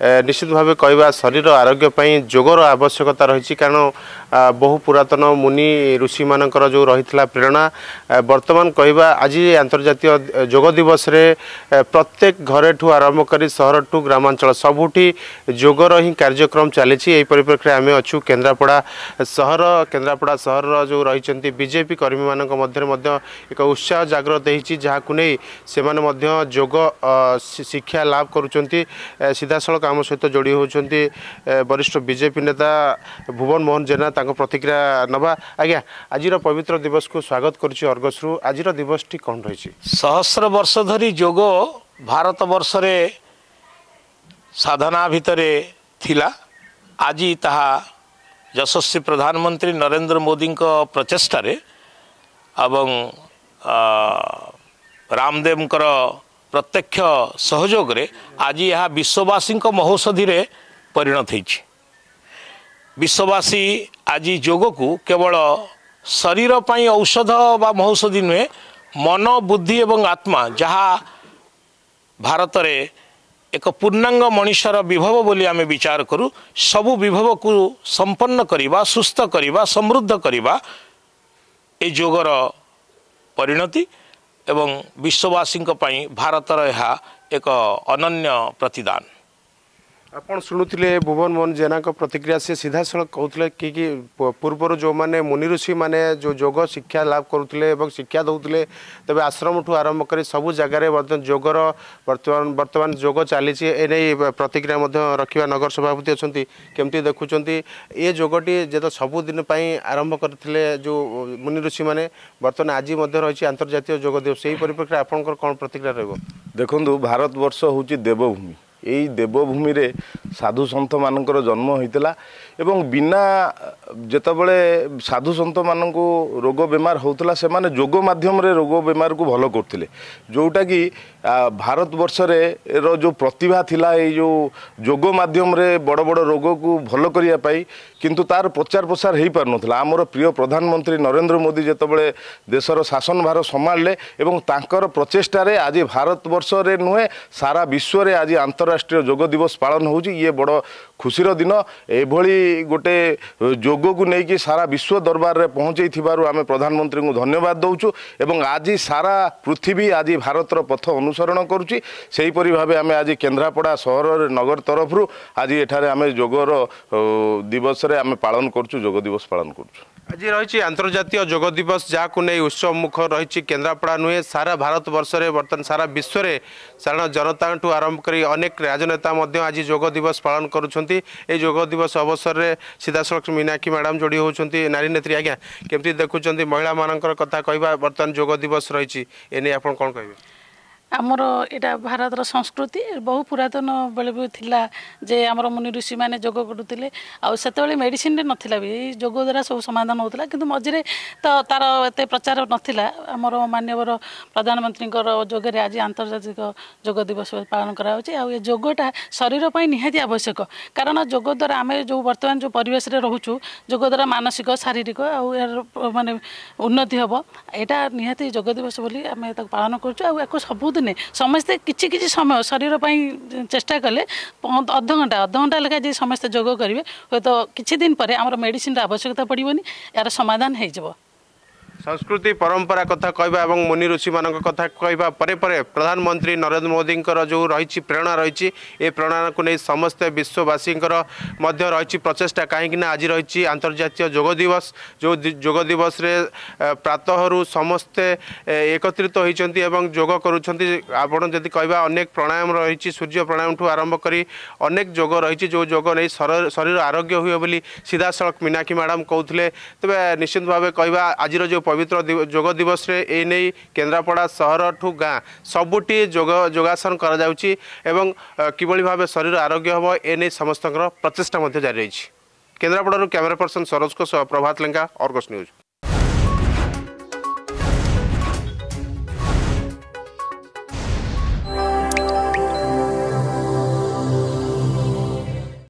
ନିଶ୍ଚିତ ଭାବେ କହିବା ଶରୀର ଆରୋଗ୍ୟ ପାଇଁ ଯୋଗର ଆବଶ୍ୟକତା ରହିଛି କାରଣ ବହୁ ପୁରାତନ ମୁନି ଋଷିମାନଙ୍କର ଯେଉଁ ରହିଥିଲା ପ୍ରେରଣା ବର୍ତ୍ତମାନ କହିବା ଆଜି ଆନ୍ତର୍ଜାତୀୟ ଯୋଗ ଦିବସରେ ପ୍ରତ୍ୟେକ ଘରେଠୁ ଆରମ୍ଭ କରି ସହରଠୁ ଗ୍ରାମାଞ୍ଚଳ ସବୁଠି ଯୋଗର ହିଁ କାର୍ଯ୍ୟକ୍ରମ ଚାଲିଛି ଏହି ପରିପ୍ରେକ୍ଷୀରେ ଆମେ ଅଛୁ କେନ୍ଦ୍ରାପଡ଼ା ସହର କେନ୍ଦ୍ରାପଡ଼ା ସହରର ଯେଉଁ ରହିଛନ୍ତି ବିଜେପି କର୍ମୀମାନଙ୍କ ମଧ୍ୟରେ ମଧ୍ୟ ଏକ ଉତ୍ସାହ ଜାଗ୍ରତ ହୋଇଛି ଯାହାକୁ ନେଇ ସେମାନେ ମଧ୍ୟ ଯୋଗ ଶିକ୍ଷା ଲାଭ କରୁଛନ୍ତି ସିଧାସଳଖ ଆଲୋଚନାମୂଳକ ଆମ ସହିତ ଯୋଡ଼ି ହେଉଛନ୍ତି ବରିଷ୍ଠ ବିଜେପି ନେତା ଭୁବନ ମୋହନ ଜେନା ତାଙ୍କ ପ୍ରତିକ୍ରିୟା ନେବା ଆଜ୍ଞା ଆଜିର ପବିତ୍ର ଦିବସକୁ ସ୍ୱାଗତ କରୁଛି ଅର୍ଗସରୁ ଆଜିର ଦିବସଟି କ'ଣ ରହିଛି ସହସ୍ର ବର୍ଷ ଧରି ଯୋଗ ଭାରତ ବର୍ଷରେ ସାଧନା ଭିତରେ ଥିଲା ଆଜି ତାହା ଯଶସ୍ୱୀ ପ୍ରଧାନମନ୍ତ୍ରୀ ନରେନ୍ଦ୍ର ମୋଦିଙ୍କ ପ୍ରଚେଷ୍ଟାରେ ଏବଂ ରାମଦେବଙ୍କର ପ୍ରତ୍ୟକ୍ଷ ସହଯୋଗରେ ଆଜି ଏହା ବିଶ୍ୱବାସୀଙ୍କ ମହୌଷଧିରେ ପରିଣତ ହୋଇଛି ବିଶ୍ୱବାସୀ ଆଜି ଯୋଗକୁ କେବଳ ଶରୀର ପାଇଁ ଔଷଧ ବା ମହୌଷଧି ନୁହେଁ ମନ ବୁଦ୍ଧି ଏବଂ ଆତ୍ମା ଯାହା ଭାରତରେ ଏକ ପୂର୍ଣ୍ଣାଙ୍ଗ ମଣିଷର ବିଭବ ବୋଲି ଆମେ ବିଚାର କରୁ ସବୁ ବିଭବକୁ ସମ୍ପନ୍ନ କରିବା ସୁସ୍ଥ କରିବା ସମୃଦ୍ଧ କରିବା ଏ ଯୋଗର ପରିଣତି ଏବଂ ବିଶ୍ୱବାସୀଙ୍କ ପାଇଁ ଭାରତର ଏହା ଏକ ଅନନ୍ୟ ପ୍ରତିଦାନ ଆପଣ ଶୁଣୁଥିଲେ ଭୁବନ ମୋହନ ଜେନାଙ୍କ ପ୍ରତିକ୍ରିୟା ସେ ସିଧାସଳଖ କହୁଥିଲେ କି କି ପୂର୍ବରୁ ଯେଉଁମାନେ ମୁନି ଋଷିମାନେ ଯେଉଁ ଯୋଗ ଶିକ୍ଷା ଲାଭ କରୁଥିଲେ ଏବଂ ଶିକ୍ଷା ଦେଉଥିଲେ ତେବେ ଆଶ୍ରମଠୁ ଆରମ୍ଭ କରି ସବୁ ଜାଗାରେ ମଧ୍ୟ ଯୋଗର ବର୍ତ୍ତମାନ ବର୍ତ୍ତମାନ ଯୋଗ ଚାଲିଛି ଏ ନେଇ ପ୍ରତିକ୍ରିୟା ମଧ୍ୟ ରଖିବା ନଗର ସଭାପତି ଅଛନ୍ତି କେମିତି ଦେଖୁଛନ୍ତି ଏ ଯୋଗଟି ଯେତେ ସବୁଦିନ ପାଇଁ ଆରମ୍ଭ କରିଥିଲେ ଯେଉଁ ମୁନି ଋଷିମାନେ ବର୍ତ୍ତମାନ ଆଜି ମଧ୍ୟ ରହିଛି ଆନ୍ତର୍ଜାତୀୟ ଯୋଗ ଦିବସ ସେହି ପରିପ୍ରେକ୍ଷୀରେ ଆପଣଙ୍କର କ'ଣ ପ୍ରତିକ୍ରିୟା ରହିବ ଦେଖନ୍ତୁ ଭାରତବର୍ଷ ହେଉଛି ଦେବଭୂମି ଏଇ ଦେବଭୂମିରେ ସାଧୁସନ୍ଥମାନଙ୍କର ଜନ୍ମ ହୋଇଥିଲା ଏବଂ ବିନା ଯେତେବେଳେ ସାଧୁ ସନ୍ଥମାନଙ୍କୁ ରୋଗ ବେମାର ହେଉଥିଲା ସେମାନେ ଯୋଗ ମାଧ୍ୟମରେ ରୋଗ ବେମାରକୁ ଭଲ କରୁଥିଲେ ଯେଉଁଟାକି ଭାରତବର୍ଷରେ ର ଯେଉଁ ପ୍ରତିଭା ଥିଲା ଏଇ ଯେଉଁ ଯୋଗ ମାଧ୍ୟମରେ ବଡ଼ ବଡ଼ ରୋଗକୁ ଭଲ କରିବା ପାଇଁ କିନ୍ତୁ ତାର ପ୍ରଚାର ପ୍ରସାର ହେଇପାରୁନଥିଲା ଆମର ପ୍ରିୟ ପ୍ରଧାନମନ୍ତ୍ରୀ ନରେନ୍ଦ୍ର ମୋଦି ଯେତେବେଳେ ଦେଶର ଶାସନ ଭାର ସମ୍ଭାଳିଲେ ଏବଂ ତାଙ୍କର ପ୍ରଚେଷ୍ଟାରେ ଆଜି ଭାରତବର୍ଷରେ ନୁହେଁ ସାରା ବିଶ୍ୱରେ ଆଜି ଆନ୍ତଃରାଷ୍ଟ୍ରୀୟ ଯୋଗ ଦିବସ ପାଳନ ହେଉଛି ଇଏ ବଡ଼ ଖୁସିର ଦିନ ଏଭଳି ଗୋଟେ ଯୋଗକୁ ନେଇକି ସାରା ବିଶ୍ୱ ଦରବାରରେ ପହଞ୍ଚାଇଥିବାରୁ ଆମେ ପ୍ରଧାନମନ୍ତ୍ରୀଙ୍କୁ ଧନ୍ୟବାଦ ଦେଉଛୁ ଏବଂ ଆଜି ସାରା ପୃଥିବୀ ଆଜି ଭାରତର ପଥ ଅନୁସରଣ କରୁଛି ସେହିପରି ଭାବେ ଆମେ ଆଜି କେନ୍ଦ୍ରାପଡ଼ା ସହରରେ ନଗର ତରଫରୁ ଆଜି ଏଠାରେ ଆମେ ଯୋଗର ଦିବସରେ ଆମେ ପାଳନ କରୁଛୁ ଯୋଗ ଦିବସ ପାଳନ କରୁଛୁ ଆଜି ରହିଛି ଆନ୍ତର୍ଜାତୀୟ ଯୋଗ ଦିବସ ଯାହାକୁ ନେଇ ଉତ୍ସବମୁଖ ରହିଛି କେନ୍ଦ୍ରାପଡ଼ା ନୁହେଁ ସାରା ଭାରତବର୍ଷରେ ବର୍ତ୍ତମାନ ସାରା ବିଶ୍ୱରେ ସାଧାରଣ ଜନତାଙ୍କଠୁ ଆରମ୍ଭ କରି ଅନେକ ରାଜନେତା ମଧ୍ୟ ଆଜି ଯୋଗ ଦିବସ ପାଳନ କରୁଛନ୍ତି ଏହି ଯୋଗ ଦିବସ ଅବସରରେ રે સીધા સરક્ષ મીનાકી મેડમ જોડી હોઉ છંતિ નારી નેત્રી આખ્યા કેમતી દેખુ છંતિ મહિલા માનંકર કથા કઈવા બર્તન જોગો દિવસ રહીચી એને આપણ કોણ કઈવે आमर एटा भारत संस्कृति बहु पुरातन जे थाहा जमि ऋषि मे जो आउँ त्यो मेडिसन नै द्वारा सब समाधान हुन्छ किन मजे प्रचार नाम मान्यवर प्रधानमन्त्रीको जोगे आज अन्तर्जातिक जो दिवस पालन गराउँछ शरीर शरीरप निहति आवश्यक कारण द्वारा आमे जो वर्तमान जो परिवेशले रो छु द्वारा मानसिक शारीरिक आउँ म उन्नति हे एवसन आउँ या सबु ଦିନେ ସମସ୍ତେ କିଛି କିଛି ସମୟ ଶରୀର ପାଇଁ ଚେଷ୍ଟା କଲେ ଅଧଘଣ୍ଟା ଅଧଘଣ୍ଟା ଲେଖାଏଁ ଯଦି ସମସ୍ତେ ଯୋଗ କରିବେ ହୁଏତ କିଛି ଦିନ ପରେ ଆମର ମେଡ଼ିସିନର ଆବଶ୍ୟକତା ପଡ଼ିବନି ଏହାର ସମାଧାନ ହେଇଯିବ ସଂସ୍କୃତି ପରମ୍ପରା କଥା କହିବା ଏବଂ ମୁନି ଋଷିମାନଙ୍କ କଥା କହିବା ପରେ ପରେ ପ୍ରଧାନମନ୍ତ୍ରୀ ନରେନ୍ଦ୍ର ମୋଦିଙ୍କର ଯେଉଁ ରହିଛି ପ୍ରେରଣା ରହିଛି ଏ ପ୍ରେରଣାକୁ ନେଇ ସମସ୍ତେ ବିଶ୍ୱବାସୀଙ୍କର ମଧ୍ୟ ରହିଛି ପ୍ରଚେଷ୍ଟା କାହିଁକିନା ଆଜି ରହିଛି ଆନ୍ତର୍ଜାତୀୟ ଯୋଗ ଦିବସ ଯେଉଁ ଯୋଗ ଦିବସରେ ପ୍ରାତଃରୁ ସମସ୍ତେ ଏକତ୍ରିତ ହୋଇଛନ୍ତି ଏବଂ ଯୋଗ କରୁଛନ୍ତି ଆପଣ ଯଦି କହିବା ଅନେକ ପ୍ରାଣାୟମ ରହିଛି ସୂର୍ଯ୍ୟ ପ୍ରାଣାୟମଠୁ ଆରମ୍ଭ କରି ଅନେକ ଯୋଗ ରହିଛି ଯେଉଁ ଯୋଗ ନେଇ ଶରୀର ଆରୋଗ୍ୟ ହୁଏ ବୋଲି ସିଧାସଳଖ ମୀନାକ୍ଷୀ ମ୍ୟାଡ଼ାମ୍ କହୁଥିଲେ ତେବେ ନିଶ୍ଚିନ୍ତ ଭାବେ କହିବା ଆଜିର ଯେଉଁ ପବିତ୍ର ଯୋଗ ଦିବସରେ ଏ ନେଇ କେନ୍ଦ୍ରାପଡ଼ା ସହରଠୁ ଗାଁ ସବୁଠି ଯୋଗ ଯୋଗାସନ କରାଯାଉଛି ଏବଂ କିଭଳି ଭାବେ ଶରୀର ଆରୋଗ୍ୟ ହେବ ଏ ନେଇ ସମସ୍ତଙ୍କର ପ୍ରଚେଷ୍ଟା ମଧ୍ୟ ଜାରି ରହିଛି କେନ୍ଦ୍ରାପଡ଼ାରୁ କ୍ୟାମେରା ପର୍ସନ୍ ସରୋଜଙ୍କ ସହ ପ୍ରଭାତ ଲେଙ୍କା ଅର୍ଗସ୍ ନ୍ୟୁଜ୍